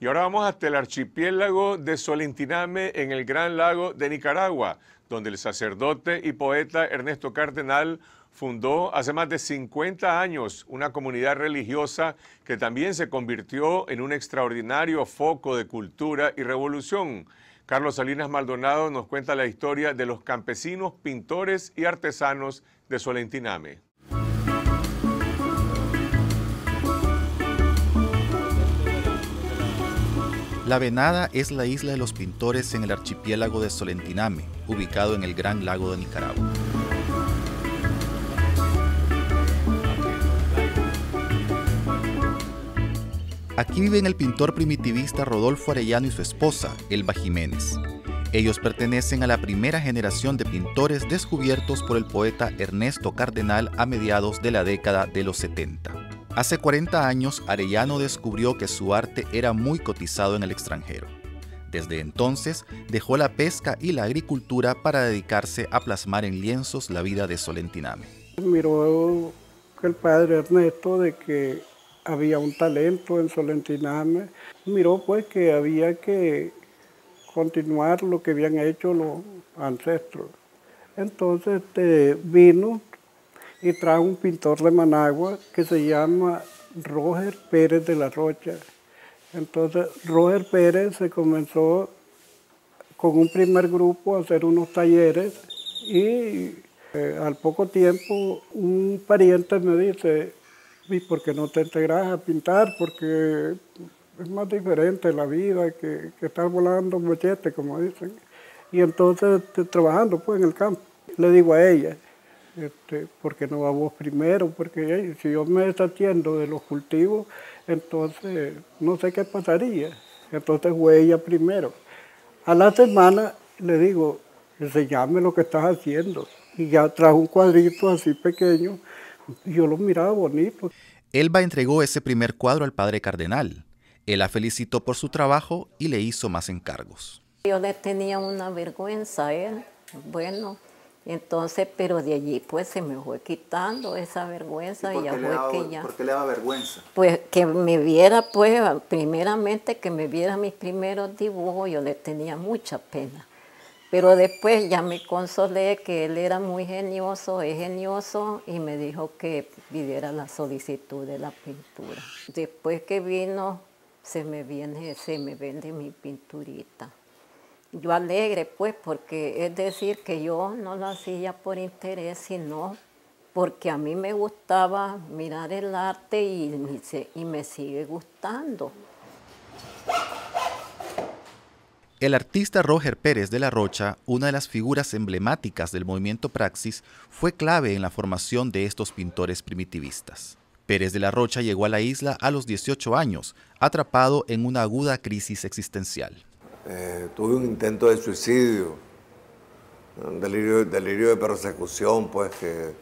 Y ahora vamos hasta el archipiélago de Solentiname en el Gran Lago de Nicaragua, donde el sacerdote y poeta Ernesto Cardenal fundó hace más de 50 años una comunidad religiosa que también se convirtió en un extraordinario foco de cultura y revolución. Carlos Salinas Maldonado nos cuenta la historia de los campesinos, pintores y artesanos de Solentiname. La Venada es la isla de los pintores en el archipiélago de Solentiname, ubicado en el Gran Lago de Nicaragua. Aquí viven el pintor primitivista Rodolfo Arellano y su esposa, Elba Jiménez. Ellos pertenecen a la primera generación de pintores descubiertos por el poeta Ernesto Cardenal a mediados de la década de los 70. Hace 40 años, Arellano descubrió que su arte era muy cotizado en el extranjero. Desde entonces, dejó la pesca y la agricultura para dedicarse a plasmar en lienzos la vida de Solentiname. Miró el padre Ernesto de que había un talento en Solentiname. Miró pues que había que continuar lo que habían hecho los ancestros. Entonces este, vino y trajo un pintor de Managua que se llama Roger Pérez de la Rocha. Entonces Roger Pérez se comenzó con un primer grupo a hacer unos talleres y eh, al poco tiempo un pariente me dice, ¿y por qué no te integras a pintar? Porque es más diferente la vida que, que estar volando un como dicen. Y entonces este, trabajando pues en el campo. Le digo a ella, este, porque no vamos primero, porque si yo me desatiendo de los cultivos, entonces no sé qué pasaría. Entonces fue ella primero. A la semana le digo, enseñame lo que estás haciendo. Y ya trajo un cuadrito así pequeño, y yo lo miraba bonito. Elba entregó ese primer cuadro al padre cardenal. Él la felicitó por su trabajo y le hizo más encargos. Yo le tenía una vergüenza, ¿eh? Bueno, entonces, pero de allí pues se me fue quitando esa vergüenza y, ya fue que ya... ¿Por qué le daba vergüenza? Pues que me viera pues, primeramente que me viera mis primeros dibujos, yo le tenía mucha pena. Pero después ya me consolé que él era muy genioso, es genioso, y me dijo que pidiera la solicitud de la pintura. Después que vino, se me, viene, se me vende mi pinturita yo alegre, pues, porque es decir que yo no lo hacía por interés, sino porque a mí me gustaba mirar el arte y, y me sigue gustando. El artista Roger Pérez de la Rocha, una de las figuras emblemáticas del movimiento Praxis, fue clave en la formación de estos pintores primitivistas. Pérez de la Rocha llegó a la isla a los 18 años, atrapado en una aguda crisis existencial. Eh, tuve un intento de suicidio, un delirio, delirio de persecución, pues que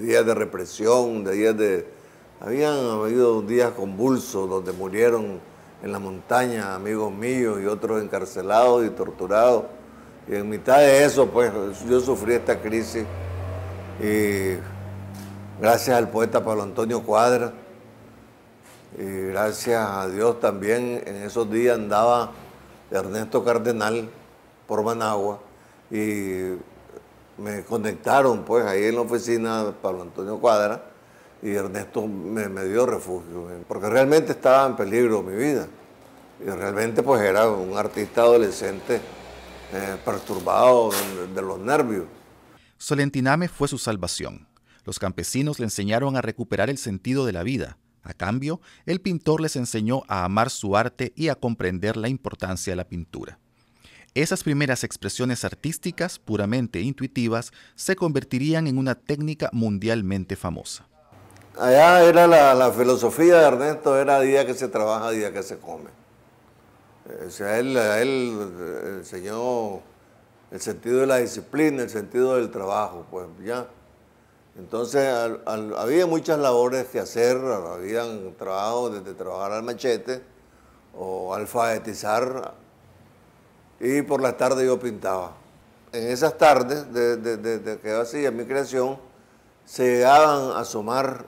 días de represión, de días de... Habían habido días convulsos donde murieron en la montaña amigos míos y otros encarcelados y torturados. Y en mitad de eso, pues yo sufrí esta crisis y gracias al poeta Pablo Antonio Cuadra y gracias a Dios también en esos días andaba Ernesto Cardenal por Managua y me conectaron pues ahí en la oficina de Pablo Antonio Cuadra y Ernesto me, dio refugio, eh, porque realmente estaba en peligro mi vida. Y realmente pues era un artista adolescente eh, perturbado de los nervios. Solentiname fue su salvación. Los campesinos le enseñaron a recuperar el sentido de la vida, a cambio, el pintor les enseñó a amar su arte y a comprender la importancia de la pintura. Esas primeras expresiones artísticas, puramente intuitivas, se convertirían en una técnica mundialmente famosa. Allá era la, filosofía de Ernesto, era día que se trabaja, día que se come. Eh, o sea, él, él eh, enseñó el sentido de la disciplina, el sentido del trabajo, pues ya. Entonces había muchas labores que hacer, habían trabajado desde trabajar al machete o alfabetizar y por las tardes yo pintaba. En esas tardes, desde que yo hacía mi creación, se llegaban a asomar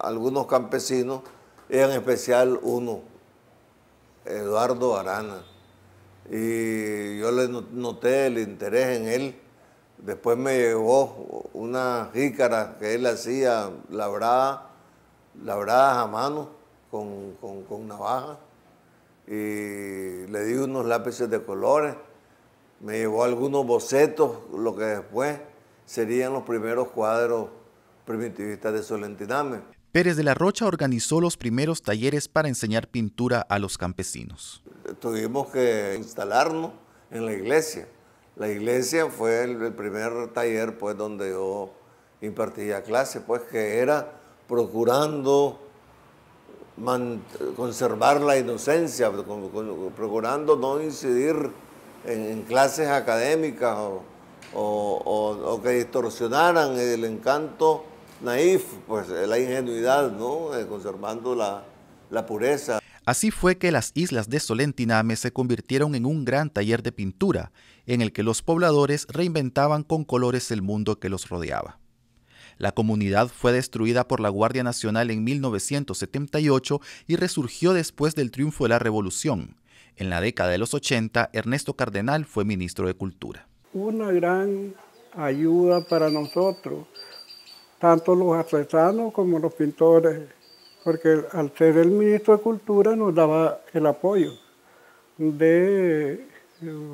algunos campesinos, en especial uno, Eduardo Arana. Y yo le noté el interés en él Después me llevó una jícara que él hacía labrada, labradas a mano con, con, con navaja. Y le di unos lápices de colores. Me llevó algunos bocetos, lo que después serían los primeros cuadros primitivistas de Solentiname. Pérez de la Rocha organizó los primeros talleres para enseñar pintura a los campesinos. Tuvimos que instalarnos en la iglesia. La iglesia fue el, primer taller pues donde yo impartía clase, pues que era procurando conservar la inocencia, procurando no incidir en, clases académicas o, que distorsionaran el encanto naif, pues la ingenuidad, ¿no? Eh, conservando la pureza Así fue que las islas de Solentiname se convirtieron en un gran taller de pintura, en el que los pobladores reinventaban con colores el mundo que los rodeaba. La comunidad fue destruida por la Guardia Nacional en 1978 y resurgió después del triunfo de la Revolución. En la década de los 80, Ernesto Cardenal fue ministro de Cultura. Una gran ayuda para nosotros, tanto los artesanos como los pintores porque al ser el ministro de Cultura nos daba el apoyo de eh,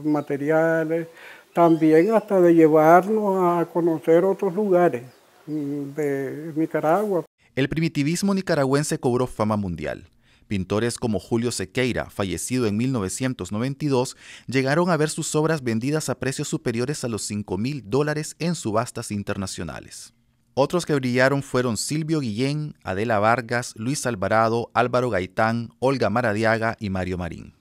materiales, también hasta de llevarnos a conocer otros lugares mm, de Nicaragua. El primitivismo nicaragüense cobró fama mundial. Pintores como Julio Sequeira, fallecido en 1992, llegaron a ver sus obras vendidas a precios superiores a los 5 mil dólares en subastas internacionales. Otros que brillaron fueron Silvio Guillén, Adela Vargas, Luis Alvarado, Álvaro Gaitán, Olga Maradiaga y Mario Marín.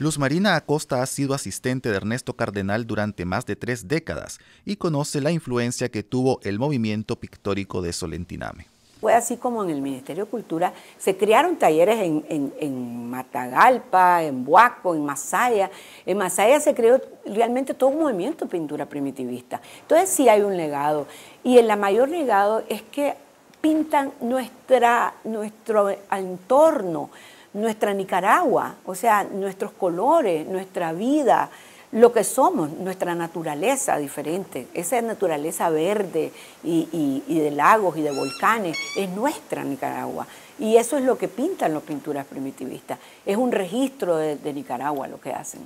Luz Marina Acosta ha sido asistente de Ernesto Cardenal durante más de tres décadas y conoce la influencia que tuvo el movimiento pictórico de Solentiname. Fue así como en el Ministerio de Cultura se crearon talleres en, en Matagalpa, en Huaco, en Masaya. En Masaya se creó realmente todo un movimiento de pintura primitivista. Entonces sí hay un legado. Y el mayor legado es que pintan nuestra, nuestro entorno, nuestra Nicaragua, o sea, nuestros colores, nuestra vida lo que somos, nuestra naturaleza diferente, esa naturaleza verde y, de lagos y de volcanes, es nuestra Nicaragua. Y eso es lo que pintan los pinturas primitivistas. Es un registro de, de Nicaragua lo que hacen.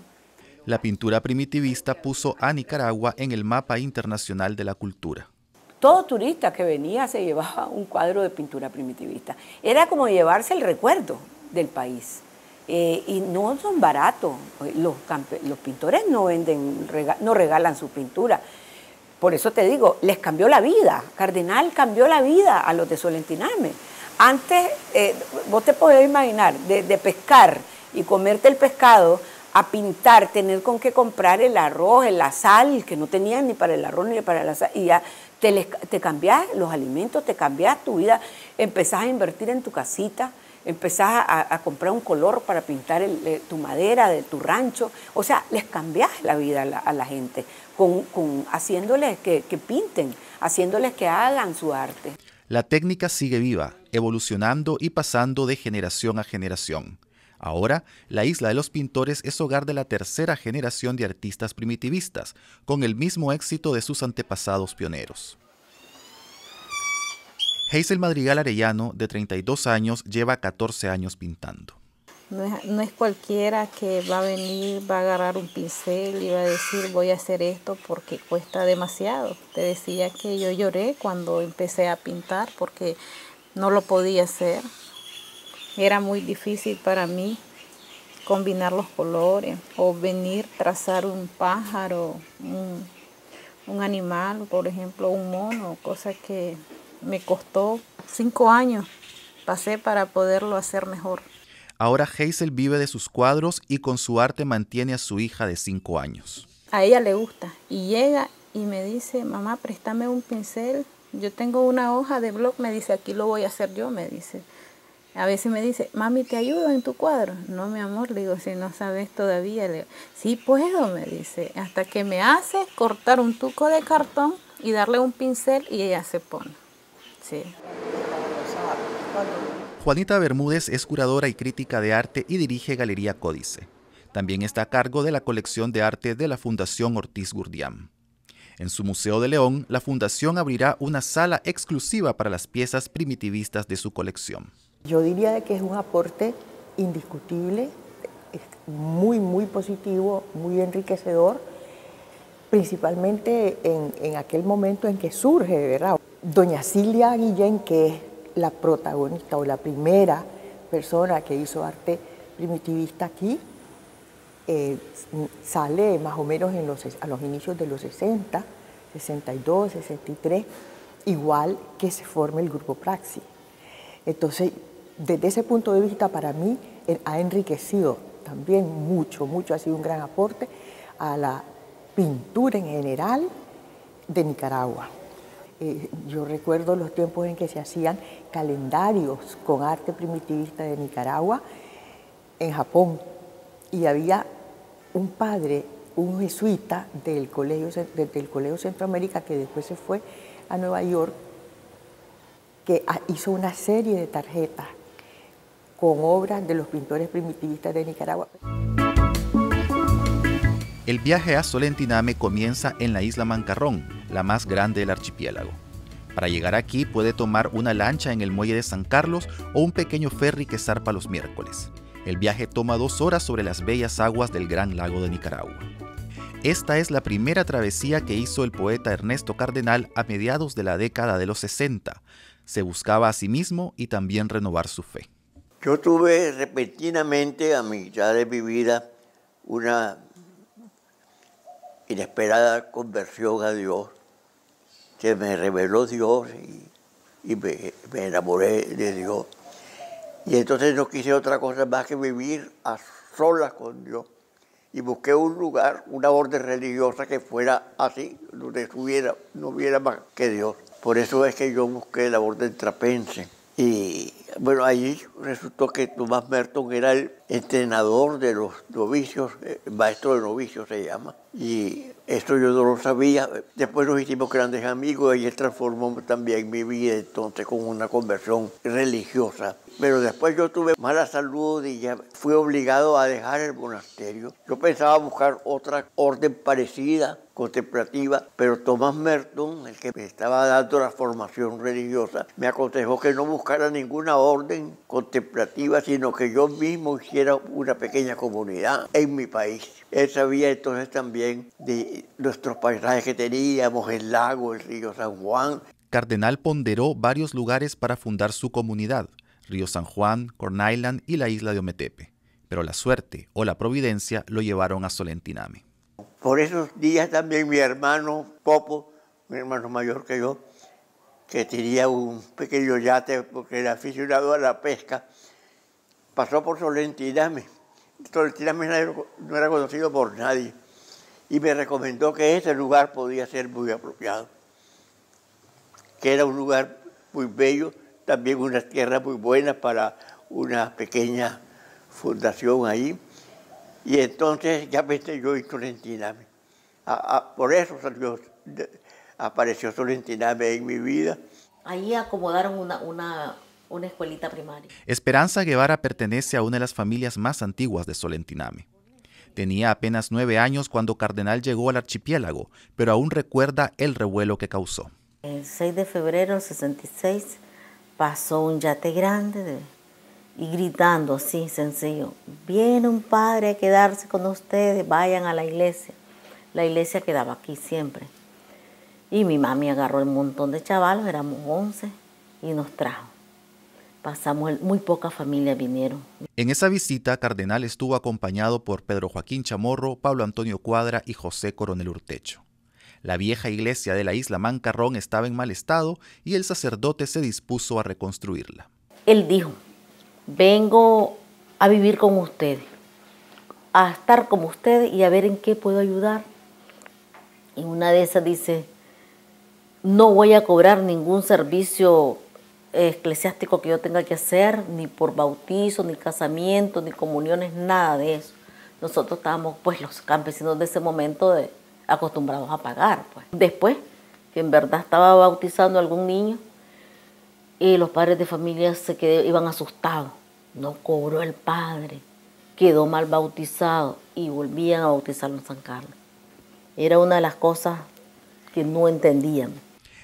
La pintura primitivista puso a Nicaragua en el mapa internacional de la cultura. Todo turista que venía se llevaba un cuadro de pintura primitivista. Era como llevarse el recuerdo del país. Eh, y no son baratos. Eh, los, los pintores no venden, no regalan su pintura. Por eso te digo, les cambió la vida. Cardenal cambió la vida a los de Solentiname. Antes, eh, vos te podés imaginar, de, pescar y comerte el pescado a pintar, tener con qué comprar el arroz, la sal, que no tenían ni para el arroz ni para la sal, y ya te, te cambiás los alimentos, te cambiás tu vida, empezás a invertir en tu casita, empezás a, comprar un color para pintar eh, tu madera de tu rancho. O sea, les cambiás la vida a la, gente, haciéndoles que, que pinten, haciéndoles que hagan su arte. La técnica sigue viva, evolucionando y pasando de generación a generación. Ahora, la isla de los pintores es hogar de la tercera generación de artistas primitivistas, con el mismo éxito de sus antepasados pioneros. Hazel Madrigal Arellano, de 32 años, lleva 14 años pintando. No es, cualquiera que va a venir, va a agarrar un pincel y va a decir voy a hacer esto porque cuesta demasiado. Te decía que yo lloré cuando empecé a pintar porque no lo podía hacer. Era muy difícil para mí combinar los colores o venir trazar un pájaro, un, un animal, por ejemplo, un mono, cosa que me costó cinco años. Pasé para poderlo hacer mejor. Ahora Hazel vive de sus cuadros y con su arte mantiene a su hija de cinco años. A ella le gusta y llega y me dice, mamá, préstame un pincel. Yo tengo una hoja de blog, me dice, aquí lo voy a hacer yo, me dice. A veces me dice, mami, ¿te ayudo en tu cuadro? No, mi amor, digo, si no sabes todavía, sí puedo, me dice, hasta que me hace cortar un tuco de cartón y darle un pincel y ella se pone. Sí. Juanita Bermúdez es curadora y crítica de arte y dirige Galería Códice. También está a cargo de la colección de arte de la Fundación Ortiz Gurdiam. En su Museo de León, la Fundación abrirá una sala exclusiva para las piezas primitivistas de su colección. Yo diría que es un aporte indiscutible, muy, muy positivo, muy enriquecedor, principalmente en, aquel momento en que surge, ¿verdad? Doña Silvia Guillén, que es la protagonista o la primera persona que hizo arte primitivista aquí, eh, sale más o menos a los inicios de los 60, 62, 63, igual que se forma el grupo Praxi. Entonces, desde ese punto de vista, para mí, eh, ha enriquecido también mucho, mucho, ha sido un gran aporte a la pintura en general de Nicaragua. Eh, yo recuerdo los tiempos en que se hacían calendarios con arte primitivista de Nicaragua en Japón y había un padre, un jesuita del colegio, del colegio Centroamérica que después se fue a Nueva York que hizo una serie de tarjetas con obras de los pintores primitivistas de Nicaragua. El viaje a Solentiname comienza en la isla Mancarrón, la más grande del archipiélago. Para llegar aquí puede tomar una lancha en el muelle de San Carlos o un pequeño ferry que zarpa los miércoles. El viaje toma dos horas sobre las bellas aguas del Gran Lago de Nicaragua. Esta es la primera travesía que hizo el poeta Ernesto Cardenal a mediados de la década de los 60. Se buscaba a sí mismo y también renovar su fe. Yo tuve repentinamente a mitad de mi vida una inesperada conversión a Dios que me reveló Dios y, me, enamoré de Dios. Y entonces no quise otra cosa más que vivir a solas con Dios. Y busqué un lugar, una orden religiosa que fuera así, donde estuviera, no hubiera más que Dios. Por eso es que yo busqué la orden trapense. Y bueno, allí resultó que Tomás Merton era el entrenador de los novicios, eh, maestro de novicios se llama, y eso yo no lo sabía. Después nos hicimos grandes amigos. y él transformó también mi vida entonces con una conversión religiosa. Pero después yo tuve mala salud y ya fui obligado a dejar el monasterio. Yo pensaba buscar otra orden parecida contemplativa, pero Tomás Merton, el que me estaba dando la formación religiosa, me aconsejó que no buscara ninguna orden contemplativa, sino que yo mismo hiciera una pequeña comunidad en mi país. Él sabía entonces también de nuestros paisajes que teníamos, el lago, el río San Juan. Cardenal ponderó varios lugares para fundar su comunidad, Río San Juan, Corn Island y la isla de Ometepe, pero la suerte o la providencia lo llevaron a Solentiname. Por esos días también mi hermano Popo, mi hermano mayor que yo, que tenía un pequeño yate porque era aficionado a la pesca, pasó por Solentiname. Solentiname no era conocido por nadie y me recomendó que ese lugar podía ser muy apropiado, que era un lugar muy bello, también una tierra muy buena para una pequeña fundación ahí y entonces ya viste yo y Solentiname. por eso salió, apareció Solentiname en mi vida. Ahí acomodaron una, una, una escuelita primaria. Esperanza Guevara pertenece a una de las familias más antiguas de Solentiname. Tenía apenas nueve años cuando Cardenal llegó al archipiélago, pero aún recuerda el revuelo que causó. El 6 de febrero del 66 pasó un yate grande de y gritando así, sencillo, viene un padre a quedarse con ustedes, vayan a la iglesia. La iglesia quedaba aquí siempre. Y mi mami agarró el montón de chavalos, éramos 11, y nos trajo. Pasamos, muy poca familia vinieron. En esa visita, Cardenal estuvo acompañado por Pedro Joaquín Chamorro, Pablo Antonio Cuadra y José Coronel Urtecho. La vieja iglesia de la isla Mancarrón estaba en mal estado y el sacerdote se dispuso a reconstruirla. Él dijo, vengo a vivir con ustedes, a estar con ustedes y a ver en qué puedo ayudar. Y una de esas dice, no voy a cobrar ningún servicio eclesiástico que yo tenga que hacer, ni por bautizo, ni casamiento, ni comuniones, nada de eso. Nosotros estábamos, pues los campesinos de ese momento, acostumbrados a pagar. Pues. Después, que en verdad estaba bautizando a algún niño, y los padres de familia se quedaban iban asustados. No cobró el padre, quedó mal bautizado y volvían a bautizarlo en San Carlos. Era una de las cosas que no entendían.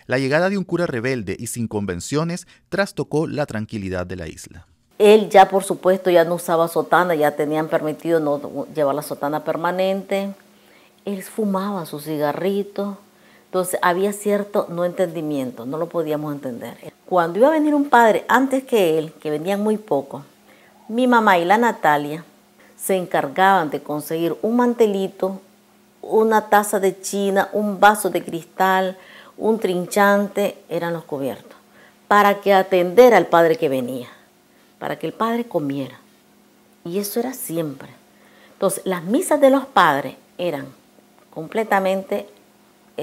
La llegada de un cura rebelde y sin convenciones trastocó la tranquilidad de la isla. Él ya, por supuesto, ya no usaba sotana, ya tenían permitido no llevar la sotana permanente. Él fumaba su cigarrito. Entonces había cierto no entendimiento, no lo podíamos entender. Cuando iba a venir un padre antes que él, que venían muy pocos, mi mamá y la Natalia se encargaban de conseguir un mantelito, una taza de china, un vaso de cristal, un trinchante, eran los cubiertos, para que atender al padre que venía, para que el padre comiera. Y eso era siempre. Entonces, las misas de los padres eran completamente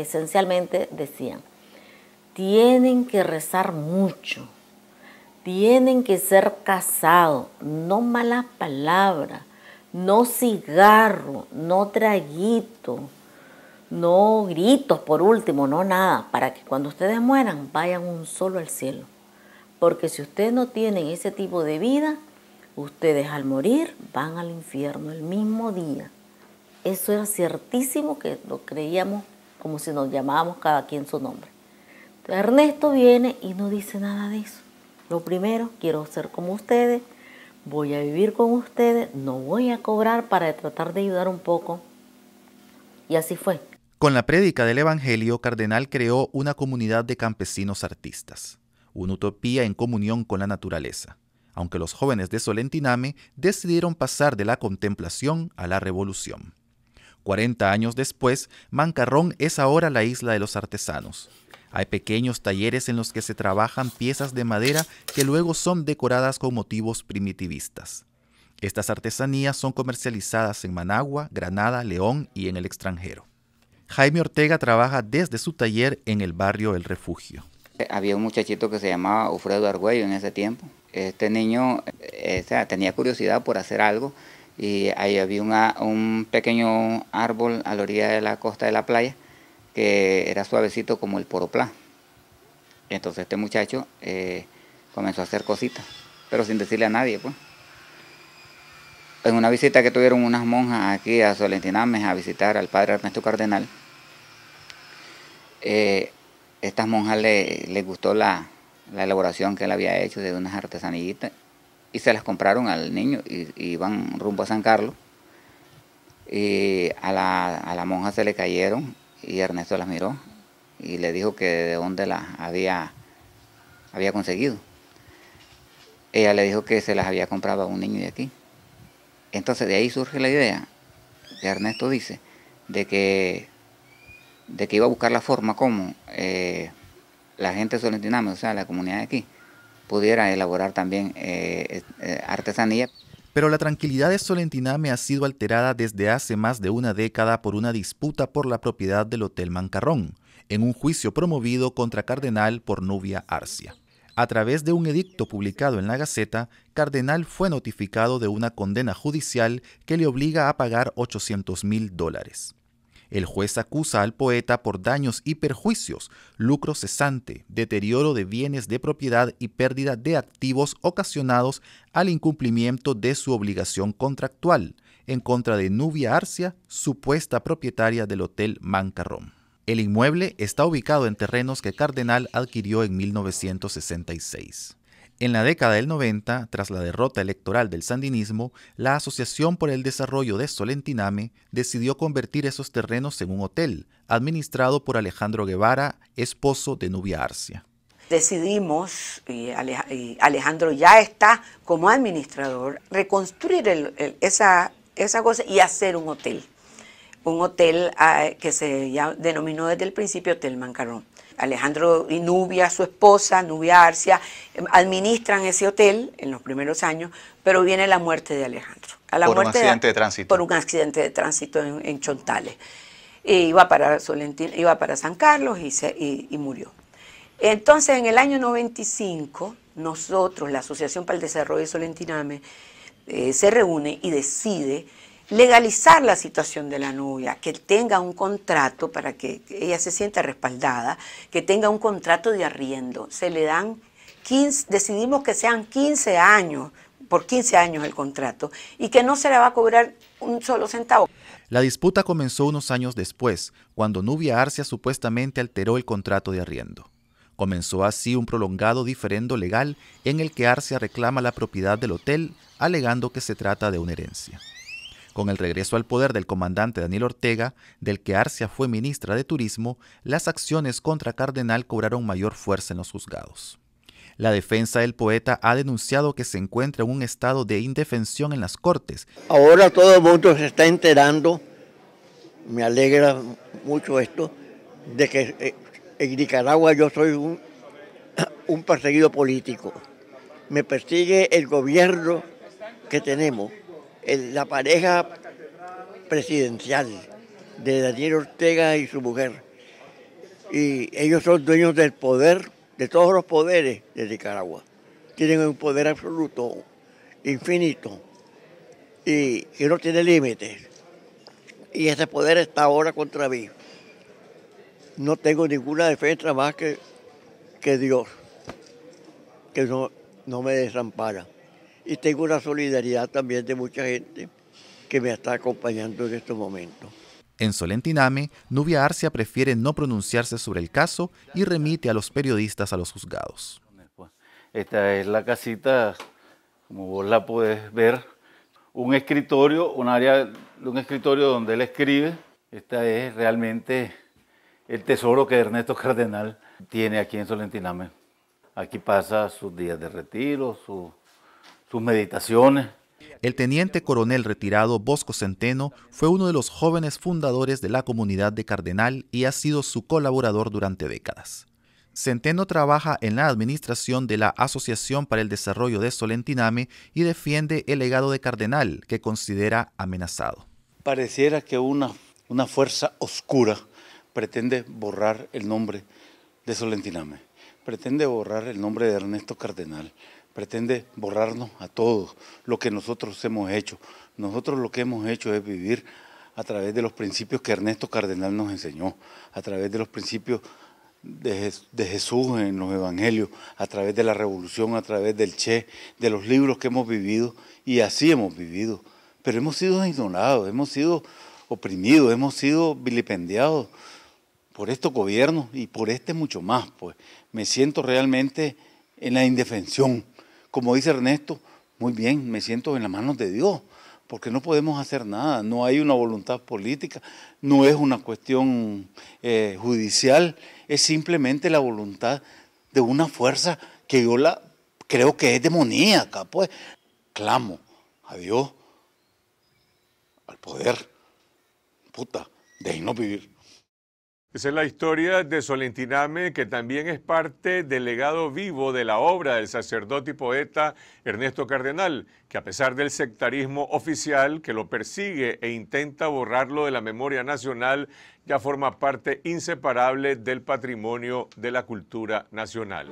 esencialmente decían, tienen que rezar mucho, tienen que ser casados, no malas palabras, no cigarro, no traguito, no gritos por último, no nada, para que cuando ustedes mueran vayan un solo al cielo. Porque si ustedes no tienen ese tipo de vida, ustedes al morir van al infierno el mismo día. Eso era ciertísimo que lo creíamos como si nos llamábamos cada quien su nombre. Ernesto viene y no dice nada de eso. Lo primero, quiero ser como ustedes, voy a vivir con ustedes, no voy a cobrar para tratar de ayudar un poco. Y así fue. Con la prédica del Evangelio, Cardenal creó una comunidad de campesinos artistas, una utopía en comunión con la naturaleza, aunque los jóvenes de Solentiname decidieron pasar de la contemplación a la revolución. 40 años después, Mancarrón es ahora la isla de los artesanos. Hay pequeños talleres en los que se trabajan piezas de madera que luego son decoradas con motivos primitivistas. Estas artesanías son comercializadas en Managua, Granada, León y en el extranjero. Jaime Ortega trabaja desde su taller en el barrio El Refugio. Eh, había un muchachito que se llamaba Alfredo Argüello en ese tiempo. Este niño eh, tenía curiosidad por hacer algo y ahí había un pequeño árbol a la orilla de la costa de la playa que era suavecito como el poroplá. Entonces este muchacho eh, comenzó a hacer cositas, pero sin decirle a nadie. pues. En una visita que tuvieron unas monjas aquí a Solentinames a visitar al padre Ernesto Cardenal, eh, estas monjas les gustó la, la elaboración que él había hecho de unas artesanillitas se las compraron al niño y, iban rumbo a San Carlos. Y eh, a la, monja se le cayeron y Ernesto las miró y le dijo que de dónde las había, había conseguido. Ella le dijo que se las había comprado a un niño de aquí. Entonces de ahí surge la idea que Ernesto dice de que, de que iba a buscar la forma como eh, la gente solentiname, o sea, la comunidad de aquí, pudiera elaborar también eh, eh, eh, artesanía. Pero la tranquilidad de Solentiname ha sido alterada desde hace más de una década por una disputa por la propiedad del Hotel Mancarrón, en un juicio promovido contra Cardenal por Nubia Arcia. A través de un edicto publicado en la Gaceta, Cardenal fue notificado de una condena judicial que le obliga a pagar 800 mil dólares. El juez acusa al poeta por daños y perjuicios, lucro cesante, deterioro de bienes de propiedad y pérdida de activos ocasionados al incumplimiento de su obligación contractual, en contra de Nubia Arcia, supuesta propietaria del Hotel Mancarrón. El inmueble está ubicado en terrenos que Cardenal adquirió en 1966. En la década del 90, tras la derrota electoral del sandinismo, la Asociación por el Desarrollo de Solentiname decidió convertir esos terrenos en un hotel, administrado por Alejandro Guevara, esposo de Nubia Arcia. Decidimos, y Alejandro ya está como administrador, reconstruir esa, cosa y hacer un hotel. Un hotel ah, que se denominó desde el principio Hotel Mancarón. Alejandro y Nubia, su esposa, Nubia Arcia, em, administran ese hotel en los primeros años, pero viene la muerte de Alejandro. por un accidente de, tránsito. Por un accidente de tránsito en, Chontales. Eh, iba, para iba para San Carlos y, y, murió. Entonces, en el año 95, nosotros, la Asociación para el Desarrollo de Solentiname, eh, se reúne y decide legalizar la situación de la Nubia, que tenga un contrato para que ella se sienta respaldada, que tenga un contrato de arriendo. Se le dan 15, decidimos que sean 15 años, por 15 años el contrato, y que no se le va a cobrar un solo centavo. La disputa comenzó unos años después, cuando Nubia Arcia supuestamente alteró el contrato de arriendo. Comenzó así un prolongado diferendo legal en el que Arcia reclama la propiedad del hotel, alegando que se trata de una herencia. Con el regreso al poder del comandante Daniel Ortega, del que Arcia fue ministra de Turismo, las acciones contra Cardenal cobraron mayor fuerza en los juzgados. La defensa del poeta ha denunciado que se encuentra en un estado de indefensión en las Cortes. Ahora todo el mundo se está enterando, me alegra mucho esto, de que eh, en Nicaragua yo soy un, un perseguido político. Me persigue el gobierno que tenemos la pareja presidencial de Daniel Ortega y su mujer. Y ellos son dueños del poder, de todos los poderes de Nicaragua. Tienen un poder absoluto, infinito, y no tiene límites. Y ese poder está ahora contra mí. No tengo ninguna defensa más que, que Dios, que no, no me desampara y tengo la solidaridad también de mucha gente que me está acompañando en estos momentos. En Solentiname, Nubia Arcia prefiere no pronunciarse sobre el caso y remite a los periodistas a los juzgados. Esta es la casita, como vos la puedes ver, un escritorio, un área, de un escritorio donde él escribe. Esta es realmente el tesoro que Ernesto Cardenal tiene aquí en Solentiname. Aquí pasa sus días de retiro, su sus meditaciones. El teniente coronel retirado Bosco Centeno fue uno de los jóvenes fundadores de la comunidad de Cardenal y ha sido su colaborador durante décadas. Centeno trabaja en la administración de la Asociación para el Desarrollo de Solentiname y defiende el legado de Cardenal, que considera amenazado. Pareciera que una, una fuerza oscura pretende borrar el nombre de Solentiname, pretende borrar el nombre de Ernesto Cardenal, pretende borrarnos a todos lo que nosotros hemos hecho. Nosotros lo que hemos hecho es vivir a través de los principios que Ernesto Cardenal nos enseñó, a través de los principios de, Jesús en los evangelios, a través de la revolución, a través del Che, de los libros que hemos vivido, y así hemos vivido. Pero hemos sido ignorados, hemos sido oprimidos, hemos sido vilipendiados por estos gobiernos y por este mucho más. Pues me siento realmente en la indefensión como dice Ernesto, muy bien, me siento en las manos de Dios, porque no podemos hacer nada, no hay una voluntad política, no es una cuestión eh, judicial, es simplemente la voluntad de una fuerza que yo la creo que es demoníaca, pues clamo a Dios, al poder, puta, déjenos vivir. Esa es la historia de Solentiname, que también es parte del legado vivo de la obra del sacerdote y poeta Ernesto Cardenal, que a pesar del sectarismo oficial que lo persigue e intenta borrarlo de la memoria nacional, ya forma parte inseparable del patrimonio de la cultura nacional.